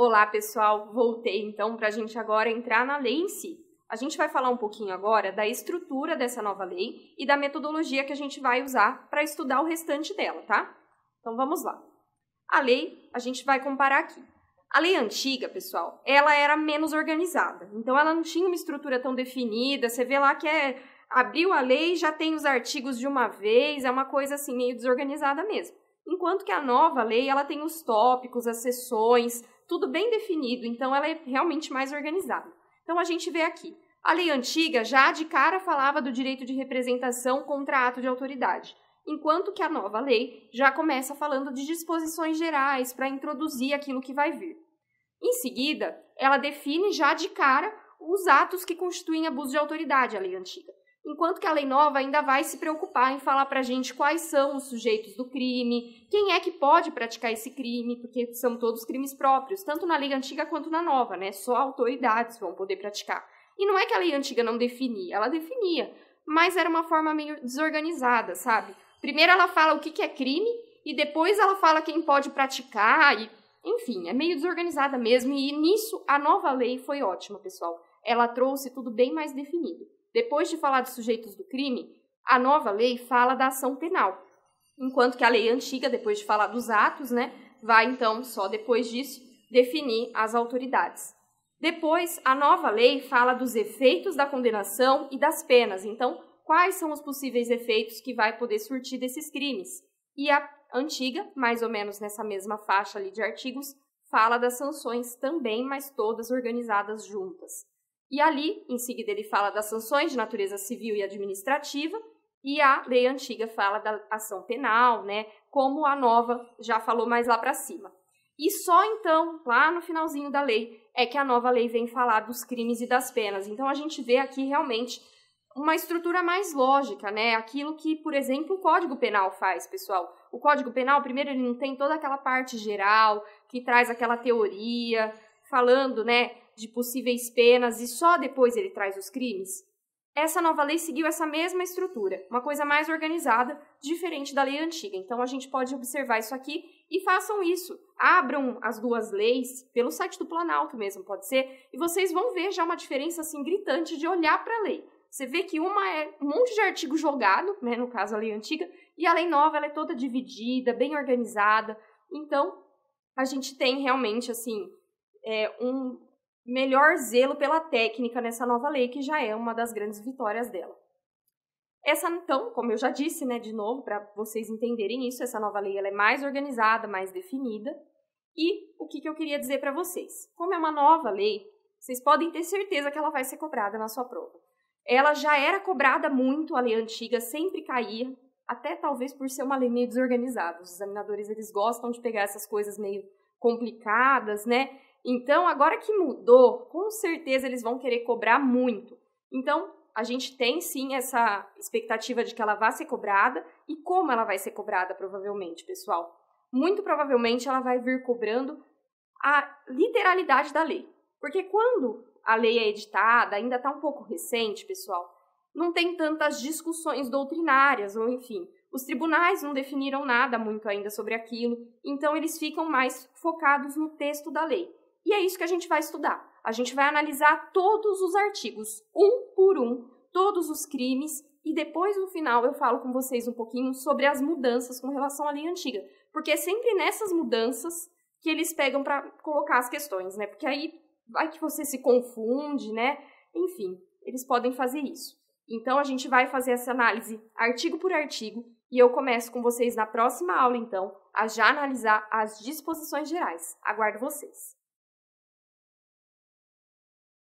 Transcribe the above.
Olá, pessoal. Voltei então para a gente agora entrar na lei em si. A gente vai falar um pouquinho agora da estrutura dessa nova lei e da metodologia que a gente vai usar para estudar o restante dela, tá? Então vamos lá. A lei, a gente vai comparar aqui. A lei antiga, pessoal, ela era menos organizada. Então ela não tinha uma estrutura tão definida. Você vê lá que é abriu a lei, já tem os artigos de uma vez, é uma coisa assim meio desorganizada mesmo. Enquanto que a nova lei, ela tem os tópicos, as sessões tudo bem definido, então ela é realmente mais organizada. Então a gente vê aqui. A lei antiga já de cara falava do direito de representação contra ato de autoridade, enquanto que a nova lei já começa falando de disposições gerais para introduzir aquilo que vai vir. Em seguida, ela define já de cara os atos que constituem abuso de autoridade, a lei antiga enquanto que a lei nova ainda vai se preocupar em falar para a gente quais são os sujeitos do crime, quem é que pode praticar esse crime, porque são todos crimes próprios, tanto na lei antiga quanto na nova, né? Só autoridades vão poder praticar. E não é que a lei antiga não definia, ela definia, mas era uma forma meio desorganizada, sabe? Primeiro ela fala o que, é crime e depois ela fala quem pode praticar e, enfim, é meio desorganizada mesmo. E nisso a nova lei foi ótima, pessoal. Ela trouxe tudo bem mais definido. Depois de falar dos sujeitos do crime, a nova lei fala da ação penal, enquanto que a lei antiga, depois de falar dos atos, né, vai então só depois disso definir as autoridades. Depois, a nova lei fala dos efeitos da condenação e das penas. Então, quais são os possíveis efeitos que vai poder surtir desses crimes? E a antiga, mais ou menos nessa mesma faixa ali de artigos, fala das sanções também, mas todas organizadas juntas. E ali, em seguida, ele fala das sanções de natureza civil e administrativa, e a lei antiga fala da ação penal, né? Como a nova já falou mais lá para cima. E só então, lá no finalzinho da lei, é que a nova lei vem falar dos crimes e das penas. Então a gente vê aqui realmente uma estrutura mais lógica, né? Aquilo que, por exemplo, o Código Penal faz, pessoal. O Código Penal, primeiro, ele não tem toda aquela parte geral que traz aquela teoria falando, né, de possíveis penas e só depois ele traz os crimes? Essa nova lei seguiu essa mesma estrutura, uma coisa mais organizada, diferente da lei antiga. Então a gente pode observar isso aqui e façam isso. Abram as duas leis pelo site do Planalto mesmo, pode ser, e vocês vão ver já uma diferença assim gritante de olhar para a lei. Você vê que uma é um monte de artigo jogado, né, no caso a lei antiga, e a lei nova ela é toda dividida, bem organizada. Então, a gente tem realmente assim é, um, melhor zelo pela técnica nessa nova lei, que já é uma das grandes vitórias dela. Essa, então, como eu já disse, né, de novo, para vocês entenderem isso, essa nova lei ela é mais organizada, mais definida. E o que, que eu queria dizer para vocês? Como é uma nova lei, vocês podem ter certeza que ela vai ser cobrada na sua prova. Ela já era cobrada muito, a lei antiga sempre caía, até talvez por ser uma lei meio desorganizada. Os examinadores, eles gostam de pegar essas coisas meio complicadas, né? Então, agora que mudou, com certeza eles vão querer cobrar muito. Então, a gente tem sim essa expectativa de que ela vá ser cobrada e como ela vai ser cobrada, provavelmente, pessoal. Muito provavelmente ela vai vir cobrando a literalidade da lei. Porque quando a lei é editada, ainda está um pouco recente, pessoal, não tem tantas discussões doutrinárias, ou enfim, os tribunais não definiram nada muito ainda sobre aquilo, então eles ficam mais focados no texto da lei e é isso que a gente vai estudar. A gente vai analisar todos os artigos, um por um, todos os crimes, e depois no final eu falo com vocês um pouquinho sobre as mudanças com relação à lei antiga, porque é sempre nessas mudanças que eles pegam para colocar as questões, né? Porque aí vai que você se confunde, né? Enfim, eles podem fazer isso. Então a gente vai fazer essa análise artigo por artigo e eu começo com vocês na próxima aula, então, a já analisar as disposições gerais. Aguardo vocês!